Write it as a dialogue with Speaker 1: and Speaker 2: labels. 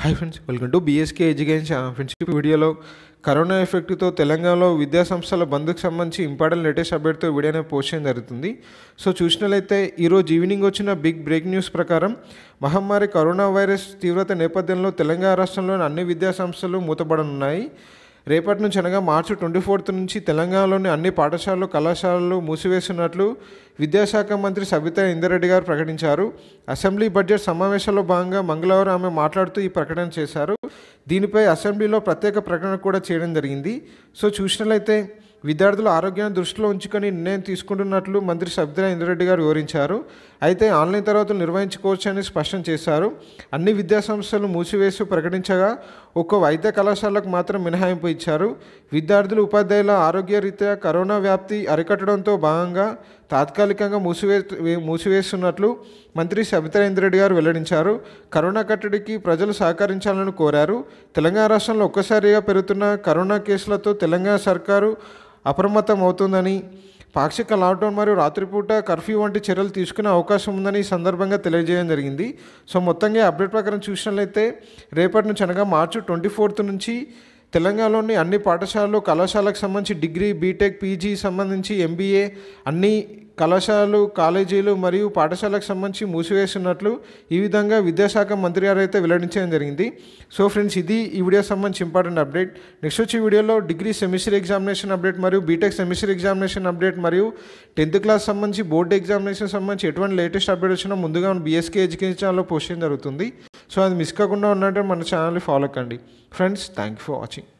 Speaker 1: hi friends welcome to BSK education friends వీడియోలో corona ఎఫెక్ట్తో తెలంగాణలో విద్యా సంస్థల బంద్కు సంబంధించి ఇంపార్టెంట్ లేటెస్ట్ అప్డేట్తో వీడియోనే పోస్ట్ చేయడం జరుగుతుంది సో చూసినట్లయితే ఈరోజు ఈవినింగ్ వచ్చిన బిగ్ బ్రేక్ న్యూస్ ప్రకారం మహమ్మారి కరోనా వైరస్ తీవ్రత నేపథ్యంలో తెలంగాణ రాష్ట్రంలోని అన్ని విద్యా సంస్థలు మూతపడనున్నాయి రేపటి నుంచి అనగా మార్చి ట్వంటీ ఫోర్త్ నుంచి తెలంగాణలోని అన్ని పాఠశాలలు కళాశాలలు మూసివేస్తున్నట్లు విద్యాశాఖ మంత్రి సబితా ఇందరెడ్డి గారు ప్రకటించారు అసెంబ్లీ బడ్జెట్ సమావేశంలో భాగంగా మంగళవారం ఆమె మాట్లాడుతూ ఈ ప్రకటన చేశారు దీనిపై అసెంబ్లీలో ప్రత్యేక ప్రకటన కూడా చేయడం జరిగింది సో చూసినట్లయితే విద్యార్థుల ఆరోగ్యాన్ని దృష్టిలో ఉంచుకొని నిర్ణయం తీసుకుంటున్నట్లు మంత్రి సబ్దిరా ఇంద్రెడ్డి గారు వివరించారు అయితే ఆన్లైన్ తర్వాత నిర్వహించుకోవచ్చని స్పష్టం చేశారు అన్ని విద్యాసంస్థలు మూసివేసి ప్రకటించగా ఒక్కో వైద్య కళాశాలకు మాత్రం మినహాయింపు ఇచ్చారు విద్యార్థులు ఉపాధ్యాయుల ఆరోగ్యరీత్యా కరోనా వ్యాప్తి అరికట్టడంతో భాగంగా తాత్కాలికంగా మూసివే మూసివేస్తున్నట్లు మంత్రి రెడ్డి గారు వెల్లడించారు కరోనా కట్టడికి ప్రజలు సహకరించాలని కోరారు తెలంగాణ రాష్ట్రంలో ఒక్కసారిగా పెరుగుతున్న కరోనా కేసులతో తెలంగాణ సర్కారు అప్రమత్తం అవుతుందని పాక్షిక లాక్డౌన్ మరియు రాత్రిపూట కర్ఫ్యూ వంటి చర్యలు తీసుకునే అవకాశం ఉందని ఈ సందర్భంగా తెలియజేయడం జరిగింది సో మొత్తంగా అప్డేట్ ప్రకారం చూసినట్లయితే రేపటి నుంచి అనగా మార్చి ట్వంటీ ఫోర్త్ నుంచి తెలంగాణలోని అన్ని పాఠశాలలు కళాశాలకు సంబంధించి డిగ్రీ బీటెక్ పీజీ సంబంధించి ఎంబీఏ అన్ని కళాశాలలు కాలేజీలు మరియు పాఠశాలకు సంబంధించి మూసివేస్తున్నట్లు ఈ విధంగా విద్యాశాఖ మంత్రి గారు అయితే వెల్లడించడం జరిగింది సో ఫ్రెండ్స్ ఇది ఈ వీడియో సంబంధించి ఇంపార్టెంట్ అప్డేట్ నెక్స్ట్ వచ్చే వీడియోలో డిగ్రీ సెమిస్టర్ ఎగ్జామినేషన్ అప్డేట్ మరియు బీటెక్ సెమిస్టర్ ఎగ్జామినేషన్ అప్డేట్ మరియు టెన్త్ క్లాస్ సంబంధించి బోర్డు ఎగ్జామినేషన్ సంబంధించి ఎటువంటి లేటెస్ట్ అప్డేట్ వచ్చినా ముందుగా బీఎస్కే ఎడ్యుకేషన్ ఛానల్లో పోస్ట్ చేయడం జరుగుతుంది సో అది మిస్ కాకుండా ఉన్నట్టే మన ఛానల్ని ఫాలో కండి friends thank you for watching